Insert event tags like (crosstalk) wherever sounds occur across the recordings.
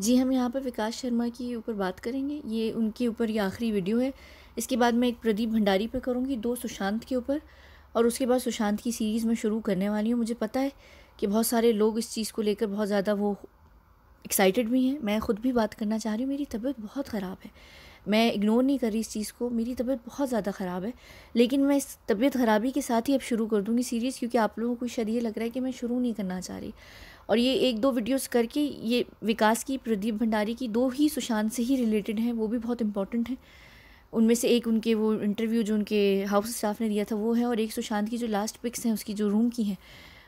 जी हम यहाँ पर विकास शर्मा के ऊपर बात करेंगे ये उनके ऊपर ये आखिरी वीडियो है इसके बाद मैं एक प्रदीप भंडारी पर करूँगी दो सुशांत के ऊपर और उसके बाद सुशांत की सीरीज़ मैं शुरू करने वाली हूँ मुझे पता है कि बहुत सारे लोग इस चीज़ को लेकर बहुत ज़्यादा वो एक्साइटेड भी हैं मैं ख़ुद भी बात करना चाह रही हूँ मेरी तबीयत बहुत ख़राब है मैं इग्नोर नहीं कर रही इस चीज़ को मेरी तबीयत बहुत ज़्यादा ख़राब है लेकिन मैं इस तबीयत ख़राबी के साथ ही अब शुरू कर दूँगी सीरीज़ क्योंकि आप लोगों को शायद ये लग रहा है कि मैं शुरू नहीं करना चाह रही और ये एक दो वीडियोस करके ये विकास की प्रदीप भंडारी की दो ही सुशांत से ही रिलेटेड हैं वो भी बहुत इंपॉर्टेंट हैं उनमें से एक उनके वो इंटरव्यू जो उनके हाउस स्टाफ ने दिया था वो है और एक सुशांत की जो लास्ट पिक्स हैं उसकी जो रूम की हैं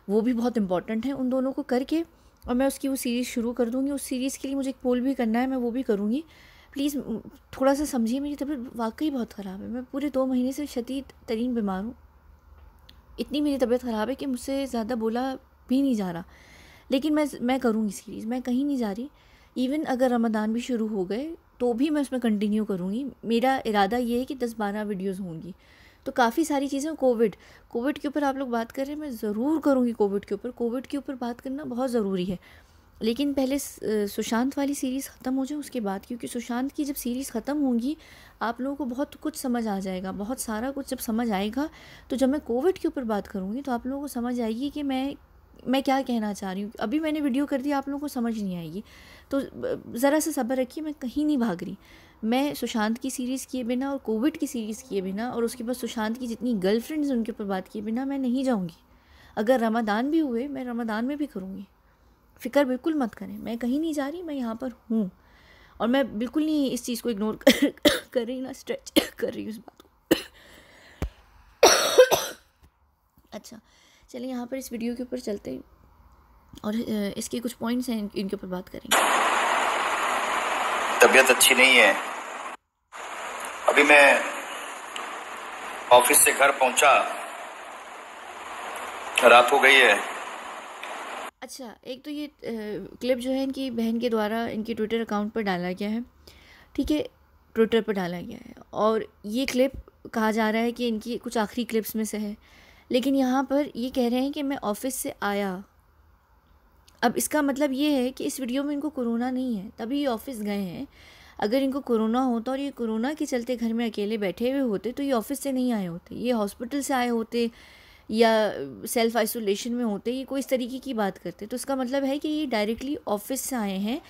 वो भी बहुत इंपॉर्टेंट हैं उन दोनों को करके और मैं उसकी वो सीरीज़ शुरू कर दूँगी उस सीरीज़ के लिए मुझे एक पोल भी करना है मैं वो भी करूँगी प्लीज़ थोड़ा सा समझिए मेरी तबीयत वाकई बहुत ख़राब है मैं पूरे दो महीने से शदीद तरीन बीमार हूँ इतनी मेरी तबीयत ख़राब है कि मुझसे ज़्यादा बोला भी नहीं जा रहा लेकिन मैं मैं करूँगी सीरीज़ मैं कहीं नहीं जा रही इवन अगर रमदान भी शुरू हो गए तो भी मैं उसमें कंटिन्यू करूँगी मेरा इरादा ये है कि दस बारह वीडियोज़ होंगी तो काफ़ी सारी चीज़ें कोविड कोविड के ऊपर आप लोग बात कर रहे हैं मैं ज़रूर करूँगी कोविड के ऊपर कोविड के ऊपर बात करना बहुत ज़रूरी है लेकिन पहले सुशांत वाली सीरीज़ ख़त्म हो जाए उसके बाद क्योंकि सुशांत की जब सीरीज़ ख़त्म होंगी आप लोगों को बहुत कुछ समझ आ जाएगा बहुत सारा कुछ जब समझ आएगा तो जब मैं कोविड के ऊपर बात करूँगी तो आप लोगों को समझ आएगी कि मैं मैं क्या कहना चाह रही हूँ अभी मैंने वीडियो कर दी आप लोगों को समझ नहीं आएगी तो ज़रा सा सब्र रखिए मैं कहीं नहीं भाग रही मैं सुशांत की सीरीज़ किए बिना और कोविड की सीरीज़ किए बिना और उसके बाद सुशांत की जितनी गर्लफ्रेंड्स उनके ऊपर बात किए बिना मैं नहीं जाऊँगी अगर रमादान भी हुए मैं रमादान में भी करूँगी फ़िक्र बिल्कुल मत करें मैं कहीं नहीं जा रही मैं यहाँ पर हूँ और मैं बिल्कुल नहीं इस चीज़ को इग्नोर कर, (coughs) कर रही ना स्ट्रेच (coughs) कर रही उस बात को (coughs) अच्छा चलिए यहाँ पर इस वीडियो के ऊपर चलते हैं और इसके कुछ पॉइंट्स हैं इनके ऊपर बात करेंगे तबीयत अच्छी नहीं है अभी मैं ऑफिस से घर पहुंचा रात हो गई है अच्छा एक तो ये क्लिप जो है इनकी बहन के द्वारा इनके ट्विटर अकाउंट पर डाला गया है ठीक है ट्विटर पर डाला गया है और ये क्लिप कहा जा रहा है कि इनकी कुछ आखिरी क्लिप्स में से है लेकिन यहाँ पर ये कह रहे हैं कि मैं ऑफिस से आया अब इसका मतलब ये है कि इस वीडियो में इनको कोरोना नहीं है तभी ये ऑफिस गए हैं अगर इनको कोरोना होता और ये कोरोना के चलते घर में अकेले बैठे हुए होते तो ये ऑफिस से नहीं आए होते ये हॉस्पिटल से आए होते या सेल्फ आइसोलेशन में होते ये कोई इस तरीके की बात करते तो इसका मतलब है कि ये डायरेक्टली ऑफिस से आए हैं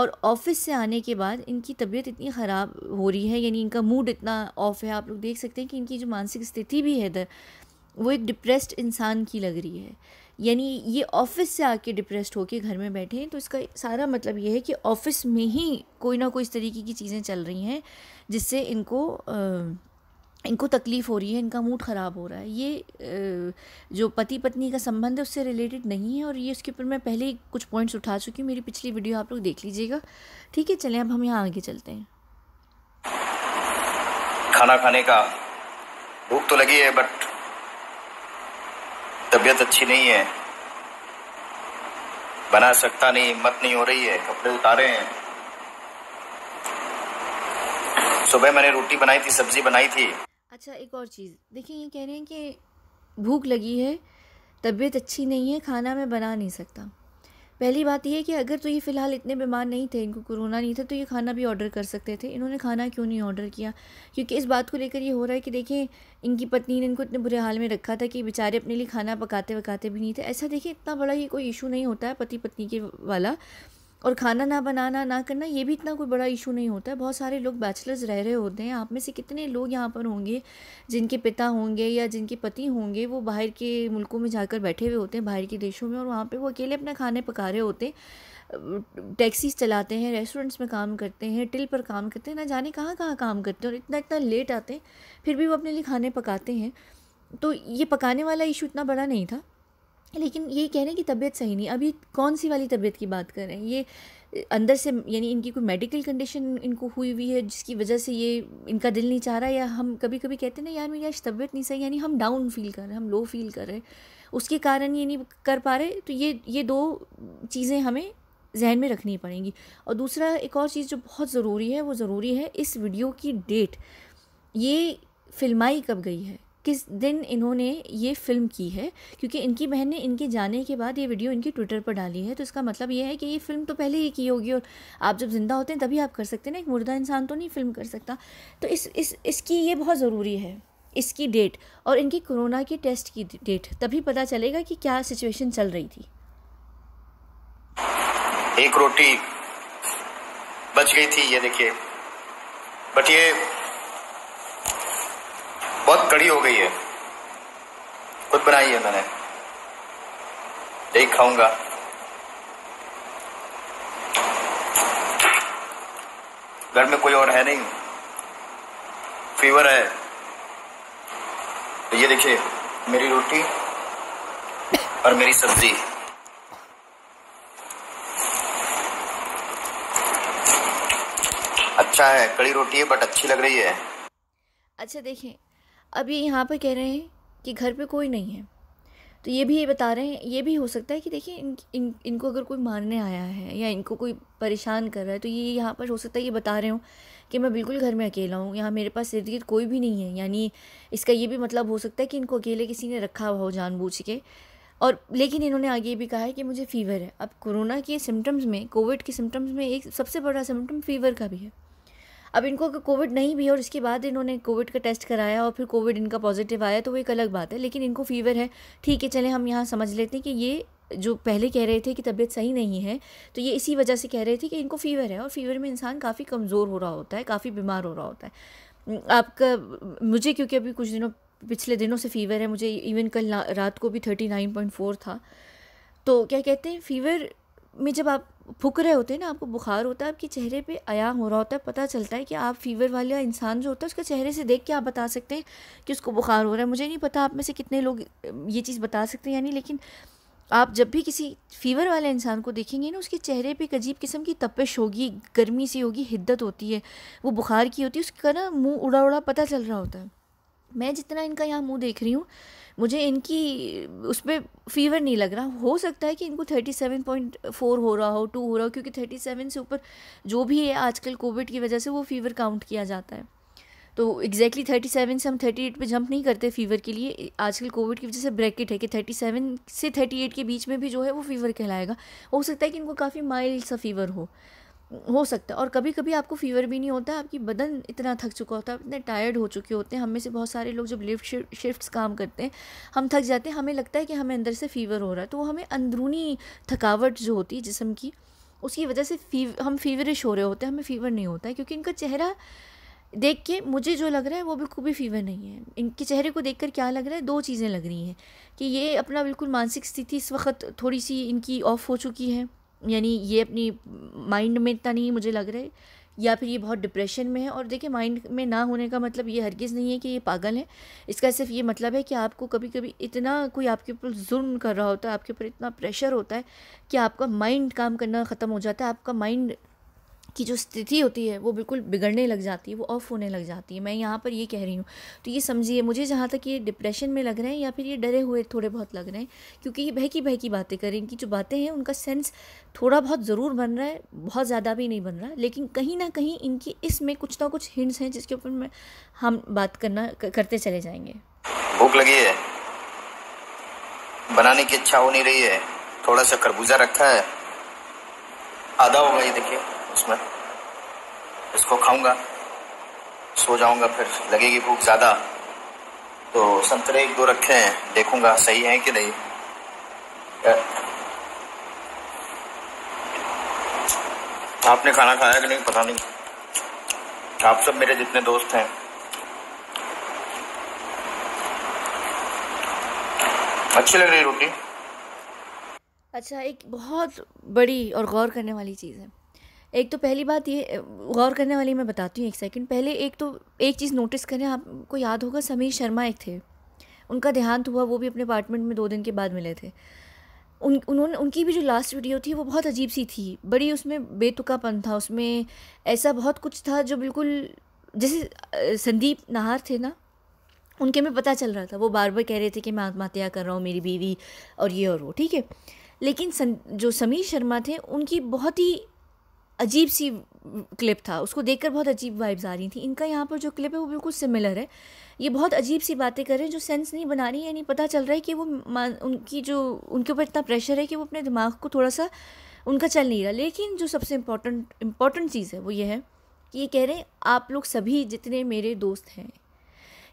और ऑफिस से आने के बाद इनकी तबीयत इतनी ख़राब हो रही है यानी इनका मूड इतना ऑफ है आप लोग देख सकते हैं कि इनकी जो मानसिक स्थिति भी है वो एक डिप्रेस्ड इंसान की लग रही है यानी ये ऑफिस से आके डिप्रेस्ड होके घर में बैठे हैं तो इसका सारा मतलब ये है कि ऑफिस में ही कोई ना कोई इस तरीके की चीज़ें चल रही हैं जिससे इनको आ, इनको तकलीफ़ हो रही है इनका मूड ख़राब हो रहा है ये जो पति पत्नी का संबंध है उससे रिलेटेड नहीं है और ये उसके ऊपर मैं पहले ही कुछ पॉइंट्स उठा चुकी हूँ मेरी पिछली वीडियो आप लोग देख लीजिएगा ठीक है चलें अब हम यहाँ आगे चलते हैं खाना खाने का भूख तो लगी है बट तबीयत अच्छी नहीं है बना सकता नहीं हिम्मत नहीं हो रही है कपड़े उतारे हैं सुबह मैंने रोटी बनाई थी सब्जी बनाई थी अच्छा एक और चीज़ देखिए ये कह रहे हैं कि भूख लगी है तबीयत अच्छी नहीं है खाना मैं बना नहीं सकता पहली बात यह है कि अगर तो ये फ़िलहाल इतने बीमार नहीं थे इनको कोरोना नहीं था तो ये खाना भी ऑर्डर कर सकते थे इन्होंने खाना क्यों नहीं ऑर्डर किया क्योंकि इस बात को लेकर ये हो रहा है कि देखें इनकी पत्नी ने इनको इतने बुरे हाल में रखा था कि बेचारे अपने लिए खाना पकाते वकाते भी नहीं थे ऐसा देखिए इतना बड़ा ये कोई इशू नहीं होता है पति पत्नी के वाला और खाना ना बनाना ना करना ये भी इतना कोई बड़ा इशू नहीं होता है बहुत सारे लोग बैचलर्स रह रहे होते हैं आप में से कितने लोग यहाँ पर होंगे जिनके पिता होंगे या जिनके पति होंगे वो बाहर के मुल्कों में जाकर बैठे हुए होते हैं बाहर के देशों में और वहाँ पर वो अकेले अपना खाने पका रहे होते हैं टैक्सीज चलाते हैं रेस्टोरेंट्स में काम करते हैं टिल पर काम करते हैं ना जाने कहाँ कहाँ काम करते हैं और इतना इतना लेट आते हैं फिर भी वो अपने लिए खाने पकाते हैं तो ये पकाने वाला इशू इतना बड़ा नहीं था लेकिन ये कह रहे हैं कि तबीयत सही नहीं अभी कौन सी वाली तबीयत की बात कर रहे हैं ये अंदर से यानी इनकी कोई मेडिकल कंडीशन इनको हुई हुई है जिसकी वजह से ये इनका दिल नहीं चाह रहा या हम कभी कभी कहते हैं ना यार मेरी आज तबीयत नहीं सही यानी हम डाउन फील कर रहे हैं हम लो फील कर रहे हैं उसके कारण ये नहीं कर पा रहे तो ये ये दो चीज़ें हमें जहन में रखनी पड़ेंगी और दूसरा एक और चीज़ जो बहुत ज़रूरी है वो ज़रूरी है इस वीडियो की डेट ये फिल्माई कब गई है किस दिन इन्होंने ये फ़िल्म की है क्योंकि इनकी बहन ने इनके जाने के बाद ये वीडियो इनकी ट्विटर पर डाली है तो इसका मतलब ये है कि ये फ़िल्म तो पहले ही की होगी और आप जब ज़िंदा होते हैं तभी आप कर सकते हैं ना एक मुर्दा इंसान तो नहीं फ़िल्म कर सकता तो इस इस इसकी ये बहुत ज़रूरी है इसकी डेट और इनकी कोरोना के टेस्ट की डेट तभी पता चलेगा कि क्या सिचुएशन चल रही थी एक रोटी बच गई थी ये देखिए बट ये बहुत कड़ी हो गई है खुद बनाई है मैंने यही खाऊंगा घर में कोई और है नहीं फीवर है तो ये देखिए मेरी रोटी और मेरी सब्जी अच्छा है कड़ी रोटी है बट अच्छी लग रही है अच्छा देखिए अब ये यहाँ पर कह रहे हैं कि घर पे कोई नहीं है तो ये भी ये बता रहे हैं ये भी हो सकता है कि देखिए इन, इन इनको अगर कोई मारने आया है या इनको कोई परेशान कर रहा है तो ये यहाँ पर हो सकता है ये बता रहे हो कि मैं बिल्कुल घर में अकेला हूँ यहाँ मेरे पास इर्द गिर्द कोई भी नहीं है यानी इसका ये भी मतलब हो सकता है कि इनको अकेले किसी ने रखा हुआ हो जानबूझ के और लेकिन इन्होंने आगे भी कहा है कि मुझे फ़ीवर है अब कोरोना के सिम्टम्स में कोविड के सिम्टम्स में एक सबसे बड़ा सिम्टम फ़ीवर का भी है अब इनको अगर कोविड नहीं भी है और इसके बाद इन्होंने कोविड का टेस्ट कराया और फिर कोविड इनका पॉजिटिव आया तो वो एक अलग बात है लेकिन इनको फीवर है ठीक है चले हम यहाँ समझ लेते हैं कि ये जो पहले कह रहे थे कि तबीयत सही नहीं है तो ये इसी वजह से कह रहे थे कि इनको फीवर है और फीवर में इंसान काफ़ी कमज़ोर हो रहा होता है काफ़ी बीमार हो रहा होता है आपका मुझे क्योंकि अभी कुछ दिनों पिछले दिनों से फीवर है मुझे इवन कल रात को भी थर्टी नाइन पॉइंट फोर था तो क्या कहते हैं फीवर में जब आप फुक रहे होते हैं ना आपको बुखार होता है आपके चेहरे पे आया हो रहा होता है पता चलता है कि आप फीवर वाला इंसान जो होता है उसके चेहरे से देख के आप बता सकते हैं कि उसको बुखार हो रहा है मुझे नहीं पता आप में से कितने लोग ये चीज़ बता सकते हैं यानी लेकिन आप जब भी किसी फीवर वाले इंसान को देखेंगे ना उसके चेहरे पर एक अजीब किस्म की तपिश होगी गर्मी सी होगी हिद्दत होती है वो बुखार की होती है उसका ना मुँह उड़ा उड़ा पता चल रहा होता है मैं जितना इनका यहाँ मुँह देख रही हूँ मुझे इनकी उस पर फीवर नहीं लग रहा हो सकता है कि इनको थर्टी सेवन पॉइंट फोर हो रहा हो टू हो रहा हो क्योंकि थर्टी सेवन से ऊपर जो भी है आजकल कोविड की वजह से वो फीवर काउंट किया जाता है तो एग्जैक्टली थर्टी सेवन से हम थर्टी एट पर जंप नहीं करते फीवर के लिए आजकल कोविड की वजह से ब्रैकेट है कि थर्टी सेवन से थर्टी एट के बीच में भी जो है वो फीवर कहलाएगा हो सकता है कि इनको काफ़ी माइल्ड सा फीवर हो हो सकता है और कभी कभी आपको फीवर भी नहीं होता आपकी बदन इतना थक चुका होता है इतने टायर्ड हो चुके होते हैं हम में से बहुत सारे लोग जब लिफ्ट शिफ्ट्स काम करते हैं हम थक जाते हैं हमें लगता है कि हमें अंदर से फीवर हो रहा है तो वो हमें अंदरूनी थकावट जो होती है जिसम की उसकी वजह से फीव हम फीवरिश हो रहे होते हैं हमें फीवर नहीं होता है क्योंकि इनका चेहरा देख के मुझे जो लग रहा है वो बिल्कुल भी फीवर नहीं है इनके चेहरे को देखकर क्या लग रहा है दो चीज़ें लग रही हैं कि ये अपना बिल्कुल मानसिक स्थिति इस वक्त थोड़ी सी इनकी ऑफ हो चुकी है यानी ये अपनी माइंड में इतना नहीं मुझे लग रहा है या फिर ये बहुत डिप्रेशन में है और देखिए माइंड में ना होने का मतलब ये हरगिज़ नहीं है कि ये पागल है इसका सिर्फ ये मतलब है कि आपको कभी कभी इतना कोई आपके ऊपर जुर्म कर रहा होता है आपके ऊपर इतना प्रेशर होता है कि आपका माइंड काम करना ख़त्म हो जाता है आपका माइंड की जो स्थिति होती है वो बिल्कुल बिगड़ने लग जाती है वो ऑफ होने लग जाती है मैं यहाँ पर ये कह रही हूँ तो ये समझिए मुझे जहाँ तक ये डिप्रेशन में लग रहे हैं या फिर ये डरे हुए थोड़े बहुत लग रहे हैं क्योंकि ये बहकी बहकी बातें करें इनकी जो बातें हैं उनका सेंस थोड़ा बहुत ज़रूर बन रहा है बहुत ज़्यादा भी नहीं बन रहा लेकिन कहीं ना कहीं इनकी इसमें कुछ ना कुछ हिंट्स हैं जिसके ऊपर मैं हम बात करना करते चले जाएंगे भूख लगी है बनाने की इच्छा हो नहीं रही है थोड़ा सा खरबूजा रखा है आधा हो गई देखिए उसमें इसको खाऊंगा सो जाऊंगा फिर लगेगी भूख ज़्यादा तो संतरे एक दो रखे हैं देखूंगा सही है कि नहीं आपने खाना खाया कि नहीं पता नहीं आप सब मेरे जितने दोस्त हैं अच्छी लग रही रोटी अच्छा एक बहुत बड़ी और गौर करने वाली चीज़ है एक तो पहली बात ये गौर करने वाली मैं बताती हूँ एक सेकंड पहले एक तो एक चीज़ नोटिस करें आपको याद होगा समीर शर्मा एक थे उनका देहांत हुआ वो भी अपने अपार्टमेंट में दो दिन के बाद मिले थे उन उन्होंने उनकी भी जो लास्ट वीडियो थी वो बहुत अजीब सी थी बड़ी उसमें बेतुकापन था उसमें ऐसा बहुत कुछ था जो बिल्कुल जैसे संदीप नाहर थे ना उनके में पता चल रहा था वो बार बार कह रहे थे कि मैं आत्महत्या कर रहा हूँ मेरी बीवी और ये और वो ठीक है लेकिन सं, जो समीर शर्मा थे उनकी बहुत ही अजीब सी क्लिप था उसको देखकर बहुत अजीब वाइब्स आ रही थी इनका यहाँ पर जो क्लिप है वो बिल्कुल सिमिलर है ये बहुत अजीब सी बातें कर रहे हैं जो सेंस नहीं बना रही है यानी पता चल रहा है कि वो उनकी जो उनके ऊपर इतना प्रेशर है कि वो अपने दिमाग को थोड़ा सा उनका चल नहीं रहा लेकिन जो सबसे इम्पोर्टेंट इम्पॉर्टेंट चीज़ है वो ये है कि ये कह रहे हैं आप लोग सभी जितने मेरे दोस्त हैं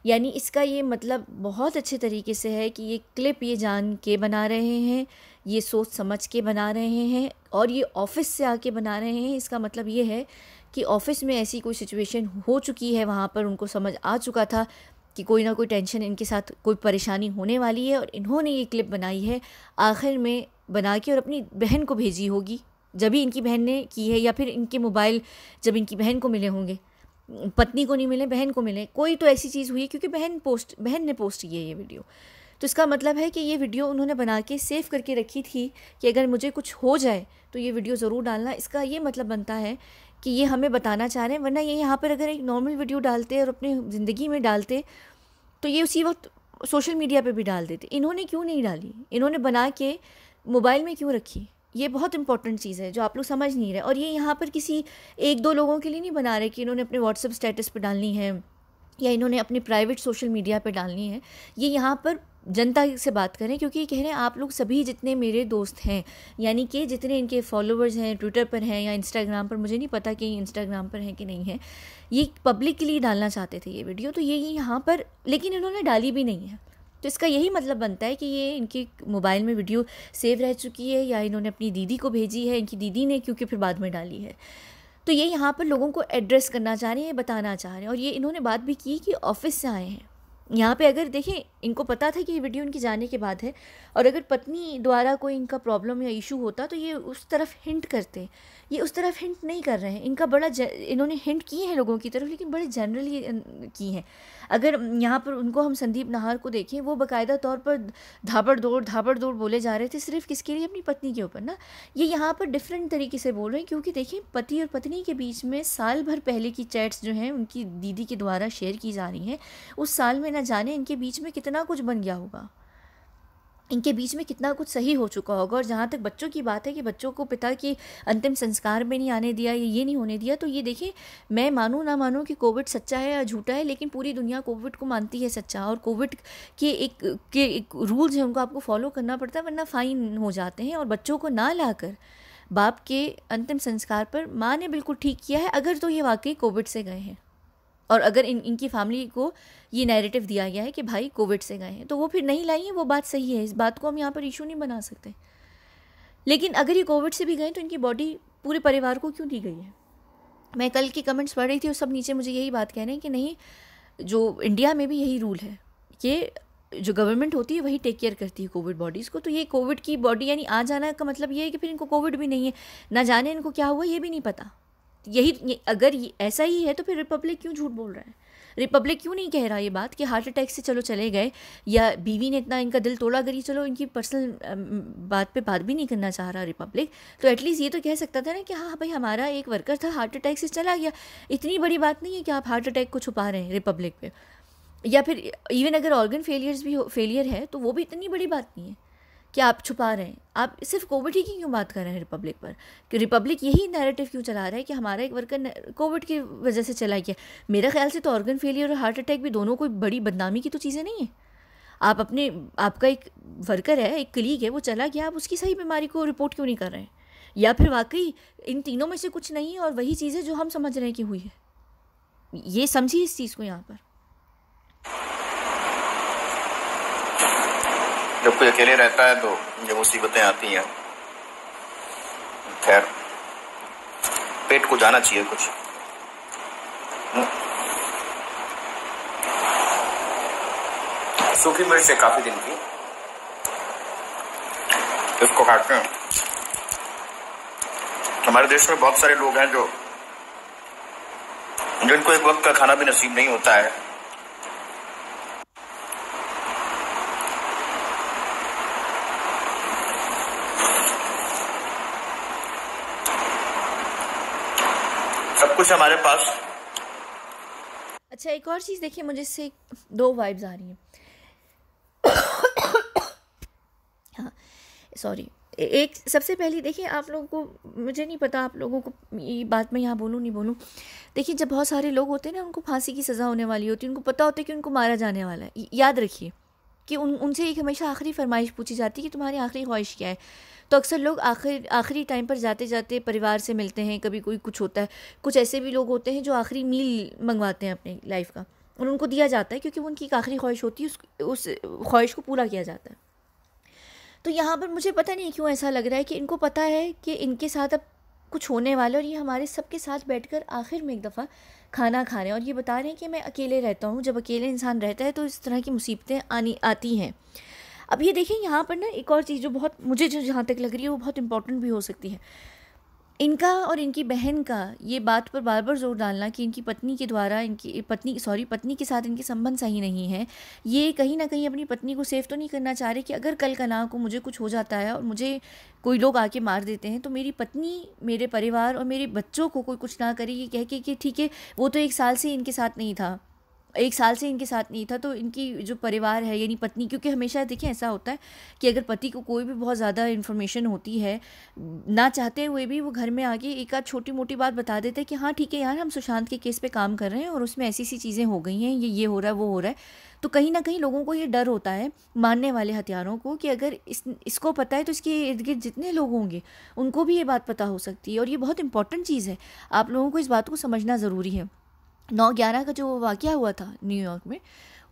यानी इसका ये मतलब बहुत अच्छे तरीके से है कि ये क्लिप ये जान के बना रहे हैं ये सोच समझ के बना रहे हैं और ये ऑफिस से आके बना रहे हैं इसका मतलब ये है कि ऑफिस में ऐसी कोई सिचुएशन हो चुकी है वहाँ पर उनको समझ आ चुका था कि कोई ना कोई टेंशन इनके साथ कोई परेशानी होने वाली है और इन्होंने ये क्लिप बनाई है आखिर में बना के और अपनी बहन को भेजी होगी जब ही इनकी बहन ने की है या फिर इनके मोबाइल जब इनकी बहन को मिले होंगे पत्नी को नहीं मिले बहन को मिले कोई तो ऐसी चीज़ हुई क्योंकि बहन पोस्ट बहन ने पोस्ट की है ये वीडियो तो इसका मतलब है कि ये वीडियो उन्होंने बना के सेव करके रखी थी कि अगर मुझे कुछ हो जाए तो ये वीडियो ज़रूर डालना इसका ये मतलब बनता है कि ये हमें बताना चाह रहे हैं वरना ये यहाँ पर अगर एक नॉर्मल वीडियो डालते और अपनी ज़िंदगी में डालते तो ये उसी वक्त सोशल मीडिया पे भी डाल देते इन्होंने क्यों नहीं डाली इन्होंने बना के मोबाइल में क्यों रखी ये बहुत इंपॉर्टेंट चीज़ है जो आप लोग समझ नहीं रहे और ये यहाँ पर किसी एक दो लोगों के लिए नहीं बना रहे कि इन्होंने अपने व्हाट्सअप स्टेटस पर डालनी है या इन्होंने अपने प्राइवेट सोशल मीडिया पर डालनी है ये यहाँ पर जनता से बात करें क्योंकि कह रहे हैं आप लोग सभी जितने मेरे दोस्त हैं यानी कि जितने इनके फॉलोअर्स हैं ट्विटर पर हैं या इंस्टाग्राम पर मुझे नहीं पता कि इंस्टाग्राम पर हैं कि नहीं है ये पब्लिक के लिए डालना चाहते थे ये वीडियो तो ये यहाँ पर लेकिन इन्होंने डाली भी नहीं है तो इसका यही मतलब बनता है कि ये इनके मोबाइल में वीडियो सेव रह चुकी है या इन्होंने अपनी दीदी को भेजी है इनकी दीदी ने क्योंकि फिर बाद में डाली है तो ये यहाँ पर लोगों को एड्रेस करना चाह रहे हैं बताना चाह रहे हैं और ये इन्होंने बात भी की कि ऑफिस से आए हैं यहाँ पे अगर देखें इनको पता था कि ये वीडियो उनके जाने के बाद है और अगर पत्नी द्वारा कोई इनका प्रॉब्लम या इशू होता तो ये उस तरफ हिंट करते ये उस तरफ हिंट नहीं कर रहे हैं इनका बड़ा इन्होंने हिंट किए हैं लोगों की तरफ लेकिन बड़े जनरली की हैं अगर यहाँ पर उनको हम संदीप नाहर को देखें वो बाकायदा तौर पर धाबड़ दौड़ धाबड़ दौड़ बोले जा रहे थे सिर्फ किसके लिए अपनी पत्नी के ऊपर ना ये यहाँ पर डिफरेंट तरीके से बोल रहे हैं क्योंकि देखिए पति और पत्नी के बीच में साल भर पहले की चैट्स जो हैं उनकी दीदी के द्वारा शेयर की जा रही हैं उस साल में ना जाने इनके बीच में कितना कितना कुछ बन गया होगा इनके बीच में कितना कुछ सही हो चुका होगा और जहाँ तक बच्चों की बात है कि बच्चों को पिता के अंतिम संस्कार में नहीं आने दिया या ये नहीं होने दिया तो ये देखिए मैं मानूँ ना मानूँ कि कोविड सच्चा है या झूठा है लेकिन पूरी दुनिया कोविड को मानती है सच्चा और कोविड के एक के एक रूल्स हैं उनको आपको फॉलो करना पड़ता है वरना फ़ाइन हो जाते हैं और बच्चों को ना लाकर बाप के अंतिम संस्कार पर माँ ने बिल्कुल ठीक किया है अगर तो ये वाकई कोविड से गए हैं और अगर इन इनकी फैमिली को ये नैरेटिव दिया गया है कि भाई कोविड से गए हैं तो वो फिर नहीं लाई हैं वो बात सही है इस बात को हम यहाँ पर इशू नहीं बना सकते लेकिन अगर ये कोविड से भी गए तो इनकी बॉडी पूरे परिवार को क्यों दी गई है मैं कल की कमेंट्स पढ़ रही थी और सब नीचे मुझे यही बात कह रहे हैं कि नहीं जो इंडिया में भी यही रूल है कि जो गवर्नमेंट होती है वही टेक केयर करती है कोविड बॉडीज़ को तो ये कोविड की बॉडी यानी आ जाना का मतलब ये है कि फिर इनको कोविड भी नहीं है ना जाने इनको क्या हुआ ये भी नहीं पता यही अगर ऐसा ही है तो फिर रिपब्लिक क्यों झूठ बोल रहा है रिपब्लिक क्यों नहीं कह रहा ये बात कि हार्ट अटैक से चलो चले गए या बीवी ने इतना इनका दिल तोड़ा करी चलो इनकी पर्सनल बात पे बात भी नहीं करना चाह रहा रिपब्लिक तो एटलीस्ट ये तो कह सकता था ना कि हाँ भाई हमारा एक वर्कर था हार्ट अटैक से चला गया इतनी बड़ी बात नहीं है कि आप हार्ट अटैक को छुपा रहे हैं रिपब्लिक पे या फिर इवन अगर ऑर्गन फेलियर्स भी फेलियर है तो वो भी इतनी बड़ी बात नहीं है कि आप छुपा रहे हैं आप सिर्फ कोविड ही की क्यों बात कर रहे हैं रिपब्लिक पर कि रिपब्लिक यही नैरेटिव क्यों चला रहा है कि हमारा एक वर्कर कोविड की वजह से चला गया मेरे ख्याल से तो ऑर्गन फेलियर और हार्ट अटैक भी दोनों कोई बड़ी बदनामी की तो चीज़ें नहीं है आप अपने आपका एक वर्कर है एक कलीग है वो चला गया आप उसकी सही बीमारी को रिपोर्ट क्यों नहीं कर रहे हैं या फिर वाकई इन तीनों में से कुछ नहीं है और वही चीज़ है जो हम समझ रहे हैं कि हुई है ये समझिए इस चीज़ को यहाँ पर जब कोई अकेले रहता है तो जब मुसीबतें आती हैं खैर पेट को जाना चाहिए कुछ सूखी मिर्च है काफी दिन की इसको खाते हैं हमारे देश में बहुत सारे लोग हैं जो जिनको एक वक्त का खाना भी नसीब नहीं होता है कुछ हमारे पास अच्छा एक और चीज़ देखिए मुझे इससे दो वाइब्स आ रही हैं हाँ सॉरी एक सबसे पहले देखिए आप लोगों को मुझे नहीं पता आप लोगों को ये बात मैं यहाँ बोलूँ नहीं बोलूँ देखिए जब बहुत सारे लोग होते हैं ना उनको फांसी की सज़ा होने वाली होती है उनको पता होता है कि उनको मारा जाने वाला है याद रखिए कि उन उनसे एक हमेशा आखिरी फरमाइश पूछी जाती है कि तुम्हारी आखिरी ख्वाहिश क्या है तो अक्सर लोग आखिर आखिरी टाइम पर जाते जाते परिवार से मिलते हैं कभी कोई कुछ होता है कुछ ऐसे भी लोग होते हैं जो आखिरी मील मंगवाते हैं अपनी लाइफ का और उनको दिया जाता है क्योंकि वो उनकी एक आखिरी ख्वाहिश होती है उस उस ख्वाहिश को पूरा किया जाता है तो यहाँ पर मुझे पता नहीं क्यों ऐसा लग रहा है कि इनको पता है कि इनके साथ अब कुछ होने वाला और ये हमारे सबके साथ बैठकर आखिर में एक दफ़ा खाना खा रहे हैं और ये बता रहे हैं कि मैं अकेले रहता हूँ जब अकेले इंसान रहता है तो इस तरह की मुसीबतें आनी आती हैं अब ये देखिए यहाँ पर ना एक और चीज़ जो बहुत मुझे जो जहाँ तक लग रही है वो बहुत इंपॉर्टेंट भी हो सकती है इनका और इनकी बहन का ये बात पर बार बार जोर डालना कि इनकी पत्नी के द्वारा इनकी पत्नी सॉरी पत्नी के साथ इनके संबंध सही नहीं है ये कहीं ना कहीं अपनी पत्नी को सेफ तो नहीं करना चाह रहे कि अगर कल का ना को मुझे कुछ हो जाता है और मुझे कोई लोग आके मार देते हैं तो मेरी पत्नी मेरे परिवार और मेरे बच्चों को कोई कुछ ना करे ये कह के कि ठीक है वो तो एक साल से इनके साथ नहीं था एक साल से इनके साथ नहीं था तो इनकी जो परिवार है यानी पत्नी क्योंकि हमेशा देखिए ऐसा होता है कि अगर पति को कोई भी बहुत ज़्यादा इन्फॉर्मेशन होती है ना चाहते हुए भी वो घर में आके एक आध छोटी मोटी बात बता देते हैं कि हाँ ठीक है यार हम सुशांत के केस पे काम कर रहे हैं और उसमें ऐसी ऐसी चीज़ें हो गई हैं ये ये हो रहा है वो हो रहा है तो कहीं ना कहीं लोगों को ये डर होता है मानने वाले हथियारों को कि अगर इस इसको पता है तो इसके इर्द गिर्द जितने लोग होंगे उनको भी ये बात पता हो सकती है और ये बहुत इंपॉर्टेंट चीज़ है आप लोगों को इस बात को समझना ज़रूरी है नौ ग्यारह का जो वाक़ हुआ था न्यूयॉर्क में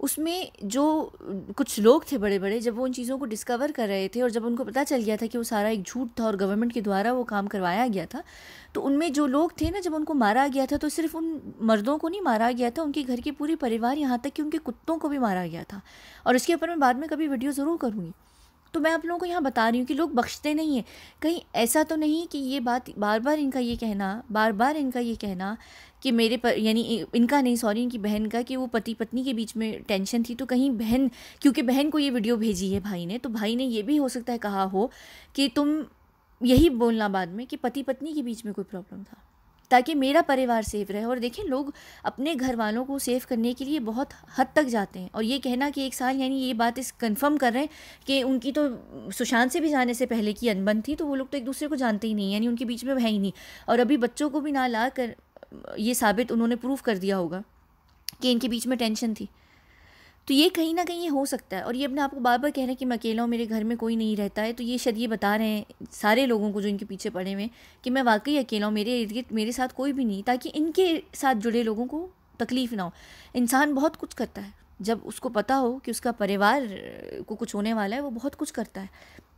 उसमें जो कुछ लोग थे बड़े बड़े जब वो उन चीज़ों को डिस्कवर कर रहे थे और जब उनको पता चल गया था कि वो सारा एक झूठ था और गवर्नमेंट के द्वारा वो काम करवाया गया था तो उनमें जो लोग थे ना जब उनको मारा गया था तो सिर्फ उन मर्दों को नहीं मारा गया था उनके घर के पूरे परिवार यहाँ तक कि उनके कुत्तों को भी मारा गया था और इसके ऊपर मैं बाद में कभी वीडियो ज़रूर करूँगी तो मैं आप लोगों को यहाँ बता रही हूँ कि लोग बख्शते नहीं हैं कहीं ऐसा तो नहीं कि ये बात बार बार इनका ये कहना बार बार इनका ये कहना कि मेरे पर यानी इनका नहीं सॉरी इनकी बहन का कि वो पति पत्नी के बीच में टेंशन थी तो कहीं बहन क्योंकि बहन को ये वीडियो भेजी है भाई ने तो भाई ने ये भी हो सकता है कहा हो कि तुम यही बोलना बाद में कि पति पत्नी के बीच में कोई प्रॉब्लम था ताकि मेरा परिवार सेफ रहे और देखें लोग अपने घर वालों को सेफ करने के लिए बहुत हद तक जाते हैं और ये कहना कि एक साल यानी ये बात इस कंफर्म कर रहे हैं कि उनकी तो सुशांत से भी जाने से पहले की अनबन थी तो वो लोग तो एक दूसरे को जानते ही नहीं यानी उनके बीच में है ही नहीं और अभी बच्चों को भी ना ला कर ये साबित उन्होंने प्रूफ कर दिया होगा कि इनके बीच में टेंशन थी तो ये कहीं ना कहीं ये हो सकता है और ये अपने आपको बार बार कह रहे हैं कि मैं अकेला हूँ मेरे घर में कोई नहीं रहता है तो ये शायद ये बता रहे हैं सारे लोगों को जो इनके पीछे पड़े हुए कि मैं वाकई अकेला हूँ मेरे इर्द गिर्द मेरे साथ कोई भी नहीं ताकि इनके साथ जुड़े लोगों को तकलीफ़ ना हो इंसान बहुत कुछ करता है जब उसको पता हो कि उसका परिवार को कुछ होने वाला है वो बहुत कुछ करता है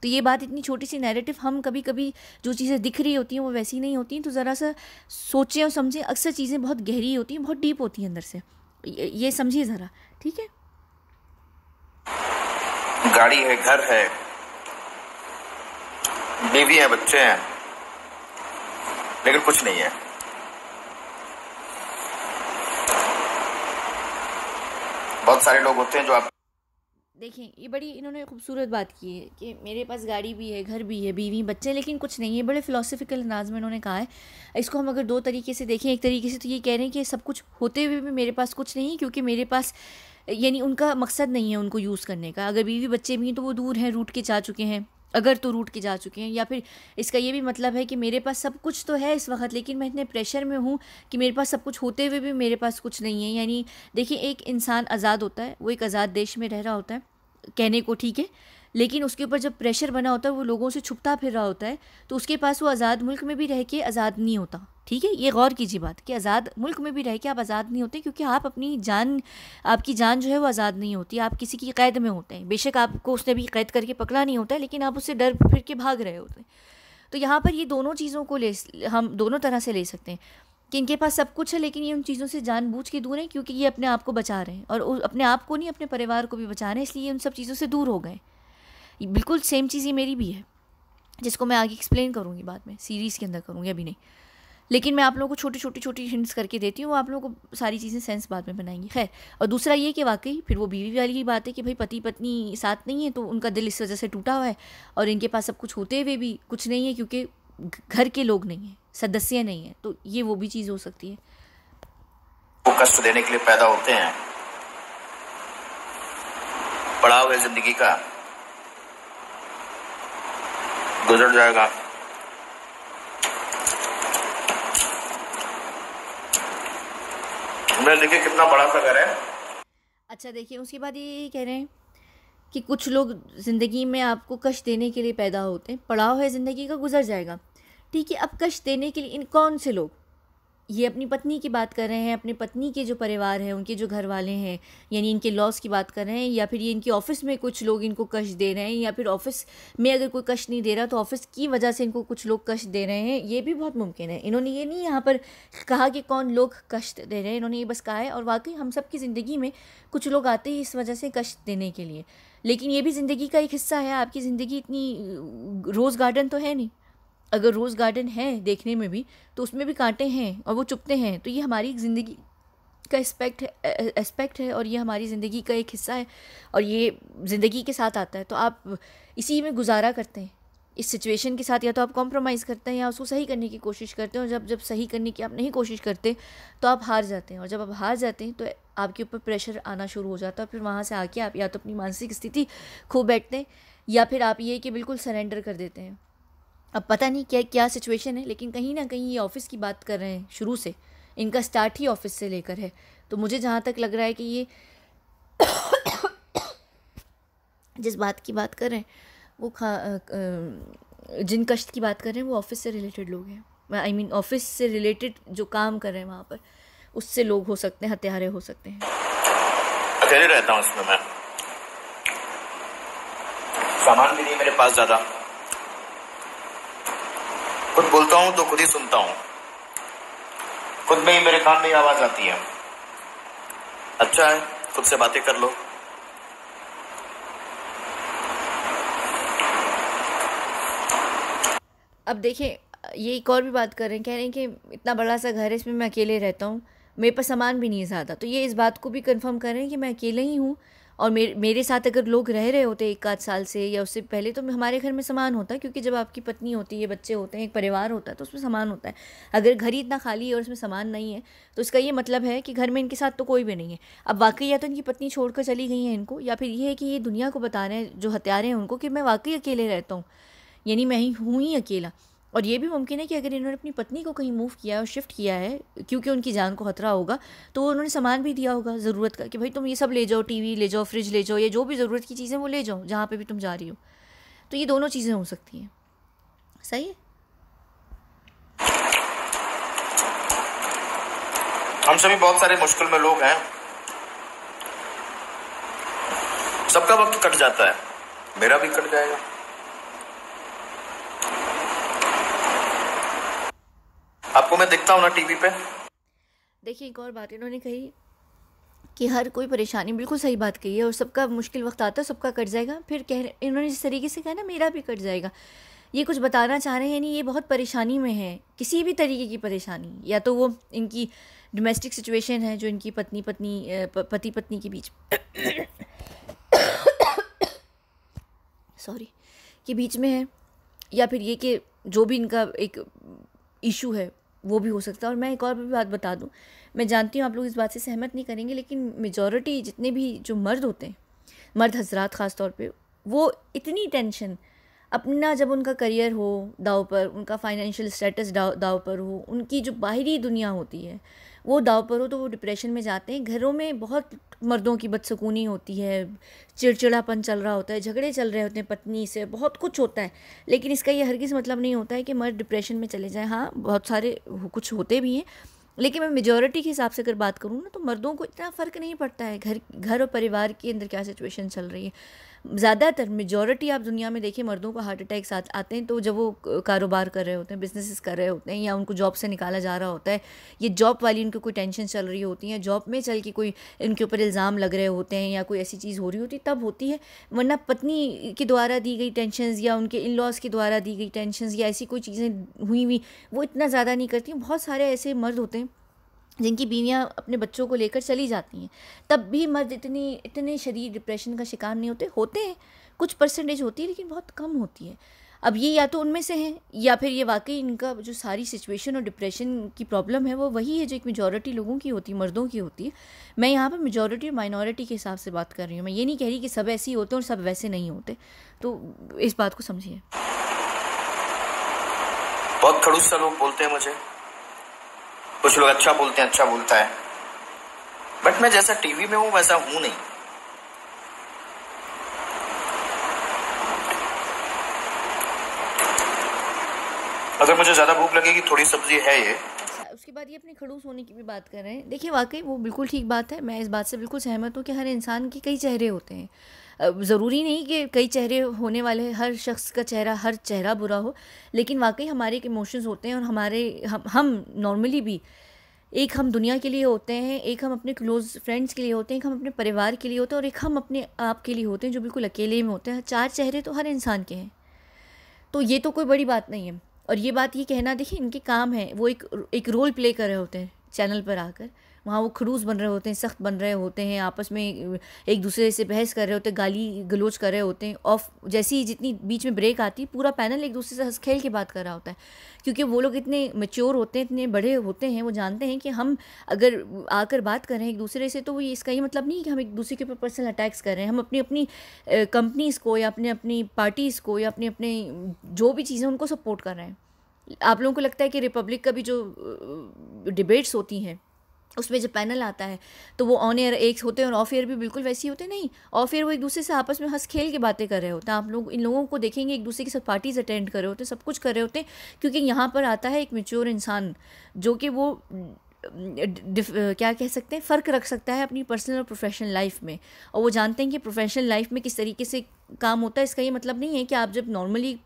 तो ये बात इतनी छोटी सी नैरेटिव हम कभी कभी जो चीज़ें दिख रही होती हैं वो वैसी नहीं होती तो ज़रा सा सोचें और समझें अक्सर चीज़ें बहुत गहरी होती हैं बहुत डीप होती हैं अंदर से ये समझिए ज़रा ठीक है गाड़ी है घर है बीवी है बच्चे हैं लेकिन कुछ नहीं है बहुत सारे लोग होते हैं जो आप देखें ये बड़ी इन्होंने खूबसूरत बात की है कि मेरे पास गाड़ी भी है घर भी है बीवी बच्चे लेकिन कुछ नहीं है बड़े फ़िलोसफिकल अंदाज में इन्होंने कहा है इसको हम अगर दो तरीके से देखें एक तरीके से तो ये कह रहे हैं कि सब कुछ होते हुए भी मेरे पास कुछ नहीं क्योंकि मेरे पास यानी उनका मकसद नहीं है उनको यूज़ करने का अगर बीवी बच्चे भी हैं तो वो दूर हैं रूट के जा चुके हैं अगर तो रूट के जा चुके हैं या फिर इसका ये भी मतलब है कि मेरे पास सब कुछ तो है इस वक्त लेकिन मैं इतने प्रेशर में हूँ कि मेरे पास सब कुछ होते हुए भी मेरे पास कुछ नहीं है यानी देखिए एक इंसान आज़ाद होता है वो एक आज़ाद देश में रह रहा होता है कहने को ठीक है लेकिन उसके ऊपर जब प्रेशर बना होता है वो लोगों से छुपता फिर रहा होता है तो उसके पास वो आज़ाद मुल्क में भी रह के आज़ाद नहीं होता ठीक है ये गौर कीजिए बात कि आज़ाद मुल्क में भी रह के आप आज़ाद नहीं होते क्योंकि आप अपनी जान आपकी जान जो है वो आज़ाद नहीं होती आप किसी की कैद में होते हैं बेशक आपको उसने भी कैद करके पकड़ा नहीं होता है लेकिन आप उससे डर फिर के भाग रहे होते हैं तो यहाँ पर ये दोनों चीज़ों को ले हम दोनों तरह से ले सकते हैं कि इनके पास सब कुछ है लेकिन ये उन चीज़ों से जानबूझ के दूर हैं क्योंकि ये अपने आप को बचा रहे हैं और अपने आप को नहीं अपने परिवार को भी बचा रहे हैं इसलिए उन सब चीज़ों से दूर हो गए बिल्कुल सेम चीज़ ही मेरी भी है जिसको मैं आगे एक्सप्लेन करूँगी बाद में सीरीज़ के अंदर करूँगी अभी नहीं लेकिन मैं आप लोगों को छोटी छोटी छोटी हिंट्स करके देती हूँ वो आप लोगों को सारी चीज़ें सेंस बाद में बनाएंगी खैर और दूसरा ये कि वाकई फिर वो बीवी वाली ही बात है कि भाई पति पत्नी साथ नहीं है तो उनका दिल इस वजह से टूटा हुआ है और इनके पास सब कुछ होते हुए भी कुछ नहीं है क्योंकि घर के लोग नहीं हैं सदस्य नहीं हैं तो ये वो भी चीज़ हो सकती है वो कष्ट देने के लिए पैदा होते हैं पड़ाव है जिंदगी का गुजर जाएगा मैं देखिए कितना बड़ा सा घर है अच्छा देखिए उसके बाद ये कह रहे हैं कि कुछ लोग ज़िंदगी में आपको कश देने के लिए पैदा होते हैं पड़ाव है ज़िंदगी का गुजर जाएगा ठीक है अब कश देने के लिए इन कौन से लोग ये अपनी पत्नी की बात कर रहे हैं अपनी पत्नी के जो परिवार हैं उनके जो घर वाले हैं यानी इनके लॉस की बात कर रहे हैं या फिर ये इनके ऑफ़िस में कुछ लोग इनको कश दे रहे हैं या फिर ऑफ़िस में अगर कोई कश नहीं दे रहा तो ऑफ़िस की वजह से इनको कुछ लोग कश दे रहे हैं ये भी बहुत मुमकिन है इन्होंने ये नहीं यहाँ पर कहा कि कौन लोग कश दे रहे हैं इन्होंने ये बस कहा है और वाकई हम सब की ज़िंदगी में कुछ लोग आते हैं इस वजह से कश देने के लिए लेकिन ये भी ज़िंदगी का एक हिस्सा है आपकी ज़िंदगी इतनी रोज़ गार्डन तो है नहीं अगर रोज़ गार्डन है देखने में भी तो उसमें भी कांटे हैं और वो चुपते हैं तो ये हमारी ज़िंदगी का एस्पेक्ट है एस्पेक्ट है और ये हमारी ज़िंदगी का एक हिस्सा है और ये ज़िंदगी के साथ आता है तो आप इसी में गुजारा करते हैं इस सिचुएशन के साथ या तो आप कॉम्प्रोमाइज़ करते हैं या उसको सही करने की कोशिश करते हैं और जब जब सही करने की आप नहीं कोशिश करते तो आप हार जाते हैं और जब आप हार जाते हैं तो आपके ऊपर प्रेशर आना शुरू हो जाता है फिर वहाँ से आके आप या तो अपनी मानसिक स्थिति खो बैठते हैं या फिर आप ये कि बिल्कुल सरेंडर कर देते हैं अब पता नहीं क्या क्या सिचुएशन है लेकिन कहीं ना कहीं ये ऑफ़िस की बात कर रहे हैं शुरू से इनका स्टार्ट ही ऑफ़िस से लेकर है तो मुझे जहाँ तक लग रहा है कि ये (coughs) जिस बात की बात कर रहे हैं वो खा जिन कष्ट की बात कर रहे हैं वो ऑफ़िस से रिलेटेड लोग हैं आई मीन ऑफिस से रिलेटेड जो काम कर रहे हैं वहाँ पर उससे लोग हो सकते हैं हत्यारे हो सकते हैं अकेले रहता हूँ उसमें मैं सामान भी नहीं मेरे पास ज़्यादा खुद बोलता हूं तो खुद ही सुनता हूं खुद में ही मेरे कान में आवाज आती है अच्छा है खुद से बातें कर लो अब देखिए ये एक और भी बात कर रहे हैं कह रहे हैं कि इतना बड़ा सा घर है इसमें मैं अकेले रहता हूँ मेरे पास सामान भी नहीं है ज़्यादा तो ये इस बात को भी कंफर्म कर रहे हैं कि मैं अकेले ही हूँ और मेरे मेरे साथ अगर लोग रह रहे होते एक आध साल से या उससे पहले तो हमारे घर में सामान होता है क्योंकि जब आपकी पत्नी होती है बच्चे होते हैं एक परिवार होता है तो उसमें सामान होता है अगर घर ही इतना खाली है और उसमें सामान नहीं है तो इसका ये मतलब है कि घर में इनके साथ तो कोई भी नहीं है अब वाकई या तो इनकी पत्नी छोड़ चली गई है इनको या फिर ये है कि ये दुनिया को बता रहे हैं जो हत्यारे हैं उनको कि मैं वाकई अकेले रहता हूँ यानी मैं ही हूँ ही अकेला और ये भी मुमकिन है कि अगर इन्होंने अपनी पत्नी को कहीं मूव किया और शिफ्ट किया है क्योंकि उनकी जान को खतरा होगा तो उन्होंने सामान भी दिया होगा ज़रूरत का कि भाई तुम ये सब ले जाओ टीवी ले जाओ फ्रिज ले जाओ या जो भी ज़रूरत की चीज़ें वो ले जाओ जहाँ पर भी तुम जा रही हो तो ये दोनों चीज़ें हो सकती हैं सही है हम सभी बहुत सारे मुश्किल में लोग हैं सबका वक्त कट जाता है मेरा भी कट जाएगा आपको मैं दिखता हूँ ना टीवी पे देखिए एक और बात इन्होंने कही कि हर कोई परेशानी बिल्कुल सही बात कही है और सबका मुश्किल वक्त आता है सबका कट जाएगा फिर कह इन्होंने जिस तरीके से कहा ना मेरा भी कट जाएगा ये कुछ बताना चाह रहे हैं यानी ये बहुत परेशानी में है किसी भी तरीके की परेशानी या तो वो इनकी डोमेस्टिक सिचुएशन है जो इनकी पत्नी पत्नी पति पत्नी के बीच सॉरी (coughs) के बीच में है या फिर ये कि जो भी इनका एक इशू है वो भी हो सकता है और मैं एक और भी बात बता दूँ मैं जानती हूँ आप लोग इस बात से सहमत नहीं करेंगे लेकिन मेजोरिटी जितने भी जो मर्द होते हैं मर्द हजरात ख़ास तौर पर वो इतनी टेंशन अपना जब उनका करियर हो दाव पर उनका फाइनेंशियल स्टेटस दाव पर हो उनकी जो बाहरी दुनिया होती है वो दाव पर हो तो वो डिप्रेशन में जाते हैं घरों में बहुत मर्दों की बदसकूनी होती है चिड़चिड़ापन चल रहा होता है झगड़े चल रहे होते हैं पत्नी से बहुत कुछ होता है लेकिन इसका ये हरगिज़ मतलब नहीं होता है कि मर्द डिप्रेशन में चले जाएँ हाँ बहुत सारे कुछ होते भी हैं लेकिन मैं मेजोरिटी के हिसाब से अगर बात करूँ ना तो मर्दों को इतना फ़र्क नहीं पड़ता है घर घर और परिवार के अंदर क्या सिचुएशन चल रही है ज़्यादातर मेजोरिटी आप दुनिया में देखिए मर्दों को हार्ट अटैक साथ आते हैं तो जब वो कारोबार कर रहे होते हैं बिजनेसेस कर रहे होते हैं या उनको जॉब से निकाला जा रहा होता है ये जॉब वाली उनकी कोई टेंशन चल रही होती है जॉब में चल के कोई इनके ऊपर इल्ज़ाम लग रहे होते हैं या कोई ऐसी चीज़ हो रही होती है तब होती है वरना पत्नी के द्वारा दी गई टेंशन या उनके इन लॉज के द्वारा दी गई टेंशन या ऐसी कोई चीज़ें हुई हुई वो इतना ज़्यादा नहीं करती बहुत सारे ऐसे मर्द होते हैं जिनकी बीवियाँ अपने बच्चों को लेकर चली जाती हैं तब भी मर्द इतनी इतने शरीर डिप्रेशन का शिकार नहीं होते होते हैं कुछ परसेंटेज होती है लेकिन बहुत कम होती है अब ये या तो उनमें से हैं या फिर ये वाकई इनका जो सारी सिचुएशन और डिप्रेशन की प्रॉब्लम है वो वही है जो एक मेजॉरिटी लोगों की होती है मर्दों की होती है मैं यहाँ पर मेजॉरिटी और माइनॉरिटी के हिसाब से बात कर रही हूँ मैं ये नहीं कह रही कि सब ऐसे ही होते हैं और सब वैसे नहीं होते तो इस बात को समझिए बहुत खड़ूस सा लोग बोलते हैं मुझे कुछ लोग अच्छा बोलते हैं अच्छा बोलता है बट मैं जैसा टीवी में हूं वैसा हूं नहीं अगर मुझे ज़्यादा भूख लगेगी थोड़ी सब्जी है ये अच्छा, उसके बाद ये अपने खड़ूस होने की भी बात कर रहे हैं देखिए वाकई वो बिल्कुल ठीक बात है मैं इस बात से बिल्कुल सहमत हूँ कि हर इंसान के कई चेहरे होते हैं ज़रूरी नहीं कि कई चेहरे होने वाले हर शख्स का चेहरा हर चेहरा बुरा हो लेकिन वाकई हमारे एक इमोशंस होते हैं और हमारे हम हम नॉर्मली भी एक हम दुनिया के लिए होते हैं एक हम अपने क्लोज़ फ्रेंड्स के लिए होते हैं एक हम अपने परिवार के लिए होते हैं और एक हम अपने आप के लिए होते हैं जो बिल्कुल अकेले में होते हैं चार चेहरे तो हर इंसान के हैं तो ये तो कोई बड़ी बात नहीं है और ये बात ये कहना देखिए इनके काम है वो एक एक रोल प्ले कर रहे होते हैं चैनल पर आकर वहाँ वो खड़ूस बन रहे होते हैं सख्त बन रहे होते हैं आपस में एक दूसरे से बहस कर रहे होते हैं गाली गलोच कर रहे होते हैं ऑफ जैसी ही जितनी बीच में ब्रेक आती पूरा पैनल एक दूसरे से हंस खेल के बात कर रहा होता है क्योंकि वो लोग इतने मेच्योर होते हैं इतने बड़े होते हैं वो जानते हैं कि हम अगर आकर बात करें एक दूसरे से तो वो इसका ये मतलब नहीं कि हम एक दूसरे के ऊपर पर्सनल अटैक्स कर रहे हैं हम अपनी अपनी कंपनीज़ को या अपने अपनी पार्टीज़ को या अपने अपने जो भी चीज़ें उनको सपोर्ट कर रहे हैं आप लोगों को लगता है कि रिपब्लिक का भी जो डिबेट्स होती हैं उसमें जब पैनल आता है तो वो ऑन एयर एक होते हैं और ऑफ एयर भी बिल्कुल वैसे ही होते नहीं ऑफ एयर वो एक दूसरे से आपस में हंस खेल के बातें कर रहे होते हैं आप लोग इन लोगों को देखेंगे एक दूसरे के साथ पार्टीज अटेंड कर रहे होते हैं सब कुछ कर रहे होते हैं क्योंकि यहाँ पर आता है एक मेच्योर इंसान जो कि वो क्या कह सकते हैं फ़र्क रख सकता है अपनी पर्सनल और प्रोफेशनल लाइफ में और वो जानते हैं कि प्रोफेशनल लाइफ में किस तरीके से काम होता है इसका ये मतलब नहीं है कि आप जब नॉर्मली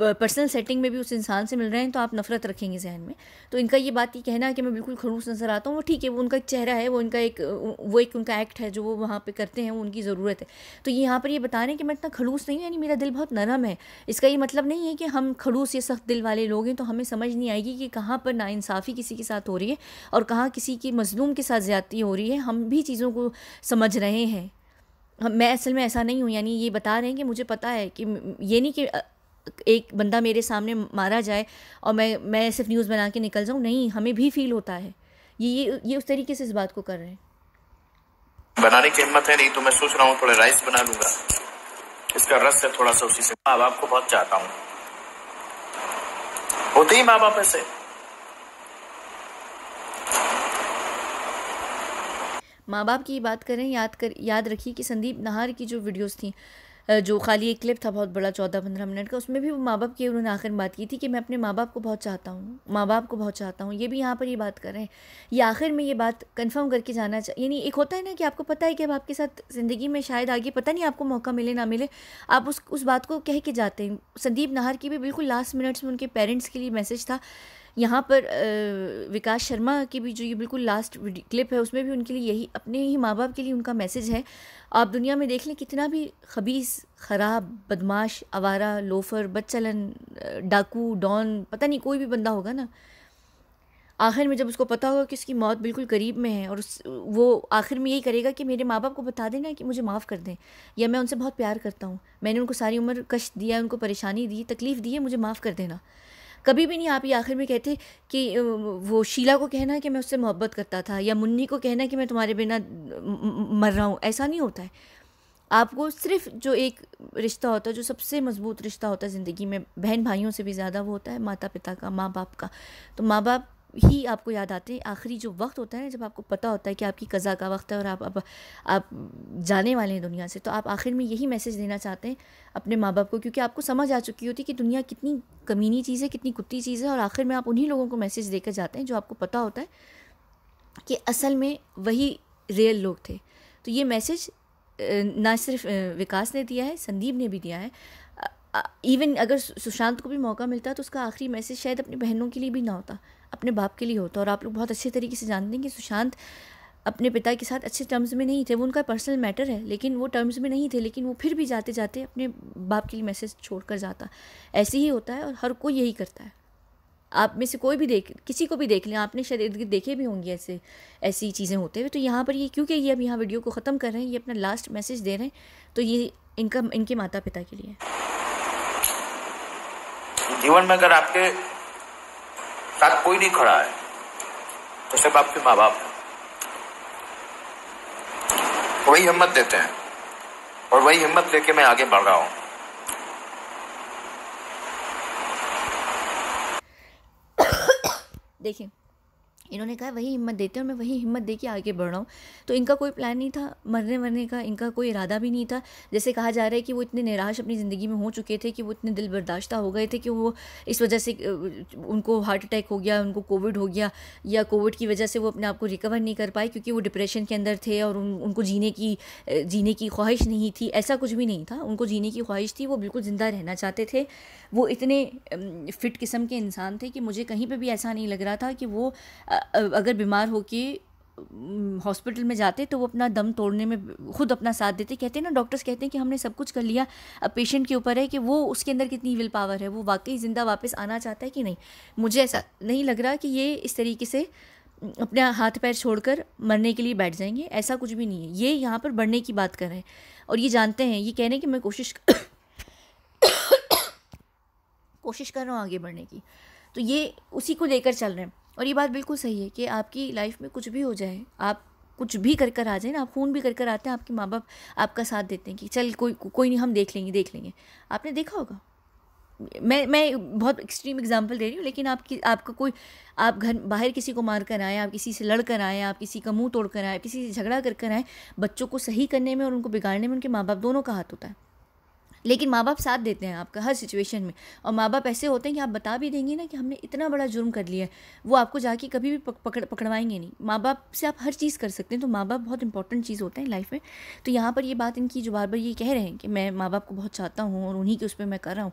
पर्सनल सेटिंग में भी उस इंसान से मिल रहे हैं तो आप नफरत रखेंगे जहन में तो इनका ये बात ये कहना है कि मैं बिल्कुल खड़ूस नज़र आता हूँ वो ठीक है वो उनका चेहरा है वो उनका एक वो एक उनका एक्ट है जो वो वहाँ पर करते हैं वो उनकी ज़रूरत है तो यहाँ पर ये बता रहे हैं कि मैं इतना खड़ूस नहीं हूँ यानी मेरा दिल बहुत नरम है इसका ये मतलब नहीं है कि हम खड़ूस या सख्त दिल वाले लोग हैं तो हमें समझ नहीं आएगी कि कहाँ पर नाइंसाफ़ी किसी के साथ हो रही है और कहाँ किसी की मजलूम के साथ ज़्यादती हो रही है हम भी चीज़ों को समझ रहे हैं मैं असल में ऐसा नहीं हूँ यानी ये बता रहे हैं कि मुझे पता है कि ये नहीं कि एक बंदा मेरे सामने मारा जाए और मैं मैं सिर्फ न्यूज़ बना के निकल जाऊँ नहीं हमें भी फील होता है ये ये ये उस तरीके से इस बात को कर रहे हैं बनाने की हिम्मत है नहीं तो मैं सोच रहा हूँ थोड़े राइस बना लूंगा इसका रस है थोड़ा सा उसी से माँ बाप को बहुत चाहता हूँ होते ही माँ बाप ऐसे माँ बाप की बात करें याद कर याद रखिए कि संदीप नहार की जो वीडियोस थी जो खाली एक क्लिप था बहुत बड़ा चौदह पंद्रह मिनट का उसमें भी वो माँ बाप की उन्होंने आखिर बात की थी कि मैं अपने माँ बाप को बहुत चाहता हूँ माँ बाप को बहुत चाहता हूँ ये भी यहाँ पर ये बात कर रहे हैं ये आखिर में ये बात कन्फर्म करके जाना चाहिए यानी एक होता है ना कि आपको पता है कि अब आपके साथ ज़िंदगी में शायद आगे पता नहीं आपको मौका मिले ना मिले आप उस उस बात को कह के जाते हैं संदीप नाहर की भी बिल्कुल लास्ट मिनट्स में उनके पेरेंट्स के लिए मैसेज था यहाँ पर विकास शर्मा की भी जो ये बिल्कुल लास्ट क्लिप है उसमें भी उनके लिए यही अपने ही माँ बाप के लिए उनका मैसेज है आप दुनिया में देख लें कितना भी खबीस ख़राब बदमाश आवारा लोफर बदचलन डाकू डॉन पता नहीं कोई भी बंदा होगा ना आखिर में जब उसको पता होगा कि उसकी मौत बिल्कुल करीब में है और उस वो आखिर में यही करेगा कि मेरे माँ बाप को बता देना कि मुझे माफ़ कर दें या मैं उनसे बहुत प्यार करता हूँ मैंने उनको सारी उम्र कष्ट दिया उनको परेशानी दी तकलीफ़ दी है मुझे माफ़ कर देना कभी भी नहीं आप ये आखिर में कहते कि वो शीला को कहना कि मैं उससे मोहब्बत करता था या मुन्नी को कहना कि मैं तुम्हारे बिना मर रहा हूँ ऐसा नहीं होता है आपको सिर्फ जो एक रिश्ता होता है जो सबसे मज़बूत रिश्ता होता है ज़िंदगी में बहन भाइयों से भी ज़्यादा वो होता है माता पिता का माँ बाप का तो माँ बाप ही आपको याद आते हैं आखिरी जो वक्त होता है ना जब आपको पता होता है कि आपकी कज़ा का वक्त है और आप अब आप जाने वाले हैं दुनिया से तो आप आखिर में यही मैसेज देना चाहते हैं अपने माँ बाप को क्योंकि आपको समझ आ चुकी होती है कि दुनिया कितनी कमीनी चीज़ है कितनी कुत्ती चीज़ है और आखिर में आप उन्हीं लोगों को मैसेज देकर जाते हैं जो आपको पता होता है कि असल में वही रियल लोग थे तो ये मैसेज ना सिर्फ विकास ने दिया है संदीप ने भी दिया है इवन अगर सुशांत को भी मौका मिलता तो उसका आखिरी मैसेज शायद अपनी बहनों के लिए भी ना होता अपने बाप के लिए होता और आप लोग बहुत अच्छे तरीके से जानते हैं कि सुशांत अपने पिता के साथ अच्छे टर्म्स में नहीं थे वो उनका पर्सनल मैटर है लेकिन वो टर्म्स में नहीं थे लेकिन वो फिर भी जाते जाते अपने बाप के लिए मैसेज छोड़ कर जाता ऐसे ही होता है और हर कोई यही करता है आप में से कोई भी देख किसी को भी देख लें आपने शायद इर्द गिर्द देखे भी होंगे ऐसे ऐसी चीज़ें होते हुए तो यहाँ पर ये क्योंकि ये अब यहाँ वीडियो को ख़त्म कर रहे हैं ये अपना लास्ट मैसेज दे रहे हैं तो ये इनका इनके माता पिता के लिए जीवन में अगर आपके साथ कोई नहीं खड़ा है तो सब आपके माँ बाप है वही हिम्मत देते हैं और वही हिम्मत लेके मैं आगे बढ़ रहा हूं (coughs) देखिए इन्होंने कहा वही हिम्मत देते हैं और मैं वही हिम्मत दे के आगे बढ़ रहा हूँ तो इनका कोई प्लान नहीं था मरने मरने का इनका कोई इरादा भी नहीं था जैसे कहा जा रहा है कि वो इतने निराश अपनी ज़िंदगी में हो चुके थे कि वो इतने दिल बर्दाश्ता हो गए थे कि वो इस वजह से उनको हार्ट अटैक हो गया उनको कोविड हो गया या कोविड की वजह से वो अपने आप को रिकवर नहीं कर पाए क्योंकि वो डिप्रेशन के अंदर थे और उन, उनको जीने की जीने की ख्वाहिश नहीं थी ऐसा कुछ भी नहीं था उनको जीने की ख्वाहिश थी वो बिल्कुल ज़िंदा रहना चाहते थे वो इतने फिट किस्म के इंसान थे कि मुझे कहीं पर भी ऐसा नहीं लग रहा था कि वो अगर बीमार होके हॉस्पिटल में जाते तो वो अपना दम तोड़ने में खुद अपना साथ देते कहते हैं ना डॉक्टर्स कहते हैं कि हमने सब कुछ कर लिया अब पेशेंट के ऊपर है कि वो उसके अंदर कितनी विल पावर है वो वाकई ज़िंदा वापस आना चाहता है कि नहीं मुझे ऐसा नहीं लग रहा कि ये इस तरीके से अपने हाथ पैर छोड़कर मरने के लिए बैठ जाएंगे ऐसा कुछ भी नहीं है ये यहाँ पर बढ़ने की बात कर रहे हैं और ये जानते हैं ये कहने की मैं कोशिश (coughs) कोशिश कर रहा हूँ आगे बढ़ने की तो ये उसी को लेकर चल रहे हैं और ये बात बिल्कुल सही है कि आपकी लाइफ में कुछ भी हो जाए आप कुछ भी कर कर आ जाए ना आप खून भी कर कर आते हैं आपके माँ बाप आपका साथ देते हैं कि चल कोई कोई नहीं हम देख लेंगे देख लेंगे आपने देखा होगा मैं मैं बहुत एक्सट्रीम एग्जाम्पल दे रही हूँ लेकिन आपकी आपका कोई आप घर बाहर किसी को मार कर आए आप किसी से लड़ कर आए आप किसी का मुंह तोड़ कर आए किसी से झगड़ा कर कर आए बच्चों को सही करने में और उनको बिगाड़ने में उनके माँ बाप दोनों का हाथ होता है लेकिन माँ बाप साथ देते हैं आपका हर सिचुएशन में और माँ बाप ऐसे होते हैं कि आप बता भी देंगे ना कि हमने इतना बड़ा जुर्म कर लिया है वो आपको जाके कभी भी पकड़ पकड़वाएंगे नहीं माँ बाप से आप हर चीज़ कर सकते हैं तो माँ बाप बहुत इंपॉर्टेंट चीज़ होता है लाइफ में तो यहाँ पर ये बात इनकी जो बार बार ये कह रहे हैं कि मैं माँ बाप को बहुत चाहता हूँ और उन्हीं के उस पर मैं कर रहा हूँ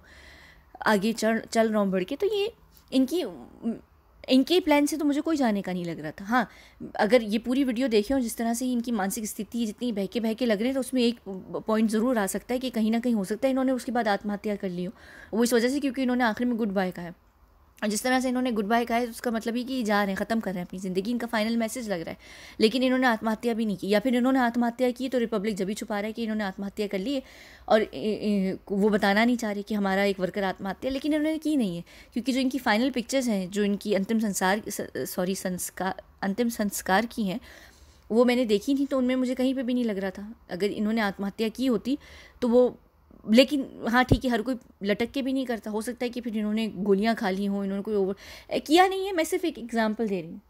आगे चल चल रहा हूँ बढ़ के तो ये इनकी इनके प्लान से तो मुझे कोई जाने का नहीं लग रहा था हाँ अगर ये पूरी वीडियो देखें और जिस तरह से इनकी मानसिक स्थिति जितनी बहके बहके लग रहे हैं तो उसमें एक पॉइंट ज़रूर आ सकता है कि कहीं ना कहीं हो सकता है इन्होंने उसके बाद आत्महत्या कर ली हो वो इस वजह से क्योंकि इन्होंने आखिर में गुड बाय कहा है और जिस तरह से इन्होंने गुड बाय कहा है उसका मतलब ही कि जा रहे हैं ख़त्म कर रहे हैं अपनी ज़िंदगी इनका फाइनल मैसेज लग रहा है लेकिन इन्होंने आत्महत्या भी नहीं की या फिर इन्होंने आत्महत्या की तो रिपब्लिक जब भी छुपा रहा है कि इन्होंने आत्महत्या कर ली है और वो बताना नहीं चाह रहे कि हमारा एक वर्कर आत्महत्या लेकिन इन्होंने की नहीं है क्योंकि जो इनकी फाइनल पिक्चर्स हैं जो इनकी अंतिम संसार सॉरी संस्कार अंतिम संस्कार की हैं वो मैंने देखी नहीं तो उनमें मुझे कहीं पे भी नहीं लग रहा था अगर इन्होंने आत्महत्या की होती तो वो लेकिन हाँ ठीक है हर कोई लटक के भी नहीं करता हो सकता है कि फिर इन्होंने गोलियाँ खा ली हों इन्होंने कोई ओवर किया नहीं है मैं सिर्फ एक एग्ज़ाम्पल दे रही हूँ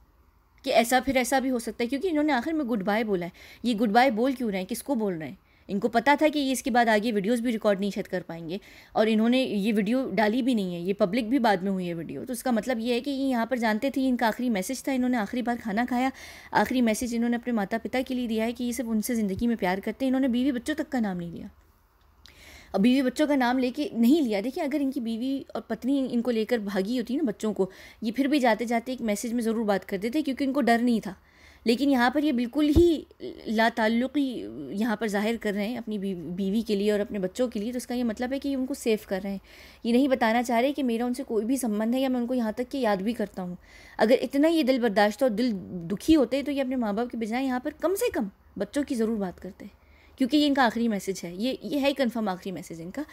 कि ऐसा फिर ऐसा भी हो सकता है क्योंकि इन्होंने आखिर में गुड बाय बोला है ये गुड बाय बोल क्यों रहे हैं किसको बोल रहे हैं इनको पता था कि ये इसके बाद आगे वीडियोस भी रिकॉर्ड नहीं शायद कर पाएंगे और इन्होंने ये वीडियो डाली भी नहीं है ये पब्लिक भी बाद में हुई है वीडियो तो उसका मतलब ये है कि ये यहाँ पर जानते थे इनका आखिरी मैसेज था इन्होंने आखिरी बार खाना खाया आखिरी मैसेज इन्होंने अपने माता पिता के लिए दिया है कि ये सब उनसे ज़िंदगी में प्यार करते हैं इन्होंने बीवी बच्चों तक का नाम नहीं लिया बीवी बच्चों का नाम लेके नहीं लिया देखिए अगर इनकी बीवी और पत्नी इनको लेकर भागी होती ना बच्चों को ये फिर भी जाते जाते एक मैसेज में ज़रूर बात करते थे क्योंकि इनको डर नहीं था लेकिन यहाँ पर ये बिल्कुल ही लाताल्लुकी यहाँ पर जाहिर कर रहे हैं अपनी बीवी के लिए और अपने बच्चों के लिए तो इसका ये मतलब है कि ये उनको सेफ़ कर रहे हैं ये नहीं बताना चाह रहे कि मेरा उनसे कोई भी संबंध है या मैं उनको यहाँ तक कि याद भी करता हूँ अगर इतना ये दिल बर्दाश्त और दिल दुखी होते तो ये अपने माँ बाप के बजाय यहाँ पर कम से कम बच्चों की ज़रूर बात करते हैं क्योंकि ये इनका आखिरी मैसेज है ये ये है ही कन्फर्म आखिरी मैसेज इनका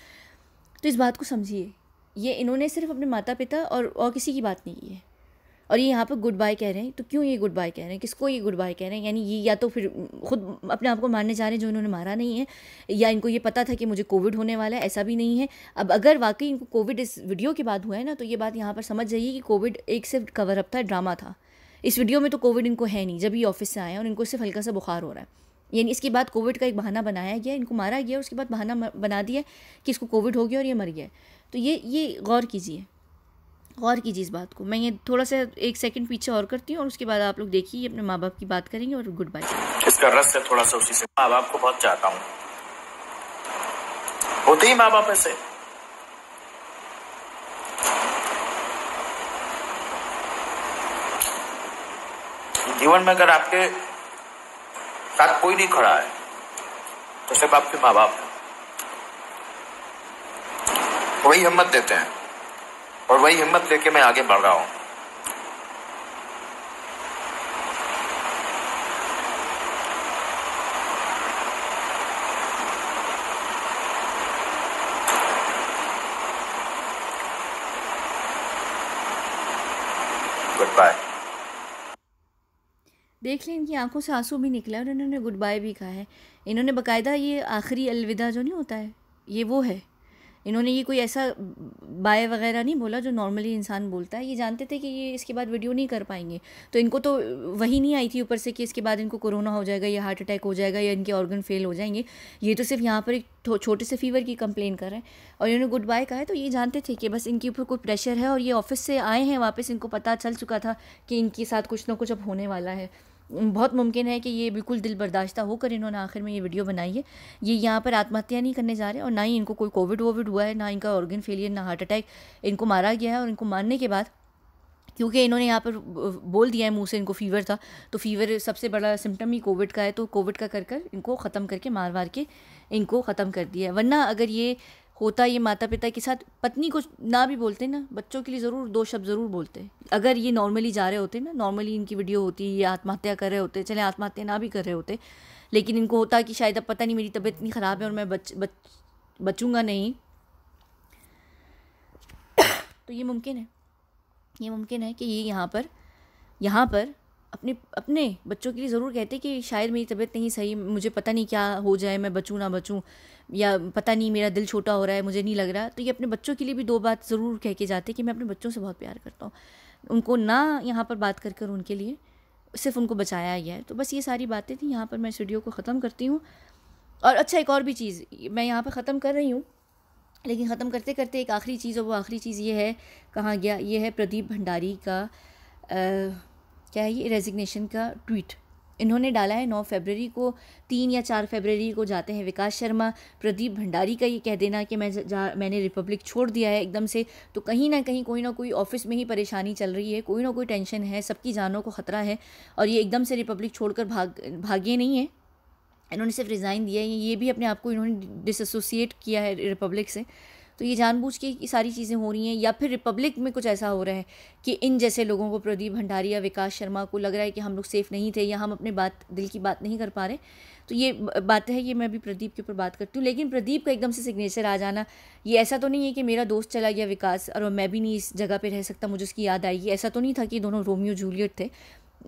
तो इस बात को समझिए ये इन्होंने सिर्फ अपने माता पिता और और किसी की बात नहीं की है और ये यहाँ पर गुड बाय कह रहे हैं तो क्यों ये गुड बाय कह रहे हैं किसको ये गुड बाय कह रहे हैं यानी ये या तो फिर खुद अपने आप को मारने जा रहे हैं जो इन्होंने मारा नहीं है या इनको ये पता था कि मुझे कोविड होने वाला है ऐसा भी नहीं है अब अगर वाकई इनको कोविड इस वीडियो के बाद हुआ है ना तो ये बात यहाँ पर समझ जाइए कि कोविड एक सिर्फ कवर अप था ड्रामा था इस वीडियो में तो कोविड इनको है नहीं जब ये ऑफिस से आए हैं और इनको सिर्फ हल्का सा बुखार हो रहा है यानी इसके बाद कोविड का एक बहाना बनाया गया इनको मारा गया और उसके बाद बहाना बना दिया कि इसको कोविड हो गया और ये मर गया तो ये ये गौर कीजिए गौर कीजिए इस बात को मैं ये थोड़ा सा एक सेकंड पीछे और करती हूँ और उसके बाद आप लोग देखिए अपने माँ बाप की बात करेंगे और गुड बाय इसका रस है थोड़ा सा उसी से माँ बाप को बहुत चाहता हूँ होते ही माँ बाप ऐसे जीवन में अगर आपके साथ कोई नहीं खड़ा है तो सिर्फ आपके माँ बाप है वही हिम्मत देते हैं और वही हिम्मत लेके मैं आगे बढ़ रहा हूं goodbye. देख लें इनकी आंखों से आंसू भी निकला और इन्होंने गुड बाय भी कहा है इन्होंने बकायदा ये आखिरी अलविदा जो नहीं होता है ये वो है इन्होंने ये कोई ऐसा बाय वगैरह नहीं बोला जो नॉर्मली इंसान बोलता है ये जानते थे कि ये इसके बाद वीडियो नहीं कर पाएंगे तो इनको तो वही नहीं आई थी ऊपर से कि इसके बाद इनको कोरोना हो जाएगा या हार्ट अटैक हो जाएगा या इनके ऑर्गन फेल हो जाएंगे ये तो सिर्फ यहाँ पर एक छोटे से फीवर की कंप्लेन कर रहे हैं और इन्होंने गुड बाय कहा है तो ये जानते थे कि बस इनके ऊपर कोई प्रेशर है और ये ऑफिस से आए हैं वापस इनको पता चल चुका था कि इनके साथ कुछ ना कुछ अब होने वाला है बहुत मुमकिन है कि ये बिल्कुल दिल बर्दाश्ता होकर इन्होंने आखिर में ये वीडियो बनाई है ये यहाँ पर आत्महत्या नहीं करने जा रहे और ना ही इनको कोई कोविड वोविड हुआ है ना इनका ऑर्गन फेलियर ना हार्ट अटैक इनको मारा गया है और इनको मारने के बाद क्योंकि इन्होंने यहाँ पर बोल दिया है मुँह से इनको फीवर था तो फीवर सबसे बड़ा सिम्टम ही कोविड का है तो कोविड का कर कर इनको ख़त्म करके मार मार के इनको ख़त्म कर दिया है वरना अगर ये होता ये माता पिता के साथ पत्नी को ना भी बोलते ना बच्चों के लिए ज़रूर दो शब्द ज़रूर बोलते अगर ये नॉर्मली जा रहे होते ना नॉर्मली इनकी वीडियो होती ये आत्महत्या कर रहे होते चले आत्महत्या ना भी कर रहे होते लेकिन इनको होता कि शायद अब पता नहीं मेरी तबीयत इतनी ख़राब है और मैं बच बच बचूँगा नहीं (coughs) तो ये मुमकिन है ये मुमकिन है कि ये यहाँ पर यहाँ पर अपने अपने बच्चों के लिए ज़रूर कहते कि शायद मेरी तबीयत नहीं सही मुझे पता नहीं क्या हो जाए मैं बचूँ ना बचूँ या पता नहीं मेरा दिल छोटा हो रहा है मुझे नहीं लग रहा तो ये अपने बच्चों के लिए भी दो बात ज़रूर कह के जाते कि मैं अपने बच्चों से बहुत प्यार करता हूँ उनको ना यहाँ पर बात कर कर उनके लिए सिर्फ उनको बचाया गया है तो बस ये सारी बातें थी यहाँ पर मैं इस वीडियो को ख़त्म करती हूँ और अच्छा एक और भी चीज़ मैं यहाँ पर ख़त्म कर रही हूँ लेकिन ख़त्म करते करते एक आखिरी चीज़ और वो आखिरी चीज़ ये है कहाँ गया ये है प्रदीप भंडारी का क्या है ये रेजिग्नेशन का ट्वीट इन्होंने डाला है नौ फरवरी को तीन या चार फरवरी को जाते हैं विकास शर्मा प्रदीप भंडारी का ये कह देना कि मैं जा मैंने रिपब्लिक छोड़ दिया है एकदम से तो कहीं ना कहीं कोई ना कोई ऑफिस में ही परेशानी चल रही है कोई ना कोई टेंशन है सबकी जानों को ख़तरा है और ये एकदम से रिपब्लिक छोड़ भाग भागे नहीं है इन्होंने सिर्फ रिज़ाइन दिया है ये भी अपने आप को इन्होंने डिसोसिएट किया है रिपब्लिक से तो ये जानबूझ के ये सारी चीज़ें हो रही हैं या फिर रिपब्लिक में कुछ ऐसा हो रहा है कि इन जैसे लोगों को प्रदीप भंडारी या विकास शर्मा को लग रहा है कि हम लोग सेफ़ नहीं थे या हम अपने बात दिल की बात नहीं कर पा रहे तो ये बात है ये मैं अभी प्रदीप के ऊपर बात करती हूँ लेकिन प्रदीप का एकदम से सिग्नेचर आ जाना ये ऐसा तो नहीं है कि मेरा दोस्त चला गया विकास और मैं भी नहीं इस जगह पर रह सकता मुझे उसकी याद आएगी ऐसा तो नहीं था कि दोनों रोमियो जूलियट थे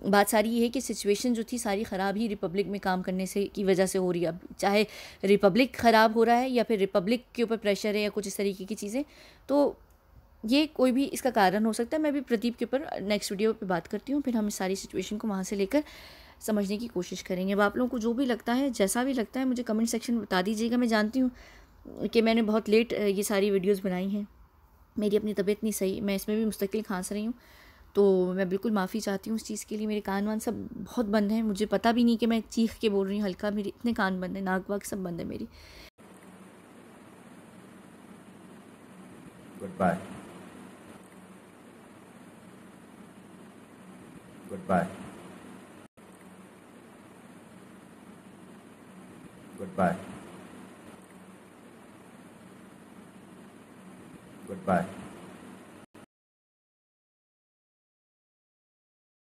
बात सारी ये है कि सिचुएशन जो थी सारी ख़राब ही रिपब्लिक में काम करने से की वजह से हो रही है अब चाहे रिपब्लिक ख़राब हो रहा है या फिर रिपब्लिक के ऊपर प्रेशर है या कुछ इस तरीके की चीज़ें तो ये कोई भी इसका कारण हो सकता है मैं भी प्रदीप के ऊपर नेक्स्ट वीडियो पे बात करती हूँ फिर हम इस सारी सिचुएशन को वहाँ से लेकर समझने की कोशिश करेंगे अब आप लोगों को जो भी लगता है जैसा भी लगता है मुझे कमेंट सेक्शन में बता दीजिएगा मैं जानती हूँ कि मैंने बहुत लेट ये सारी वीडियोज़ बनाई हैं मेरी अपनी तबीयत नहीं सही मैं इसमें भी मुस्तकिल खांस रही हूँ तो मैं बिल्कुल माफ़ी चाहती हूँ उस चीज़ के लिए मेरे कान वान सब बहुत बंद हैं मुझे पता भी नहीं कि मैं चीख के बोल रही हूँ हल्का मेरे इतने कान बंद हैं नाक वाक सब बंद है मेरी goodbye goodbye goodbye good bye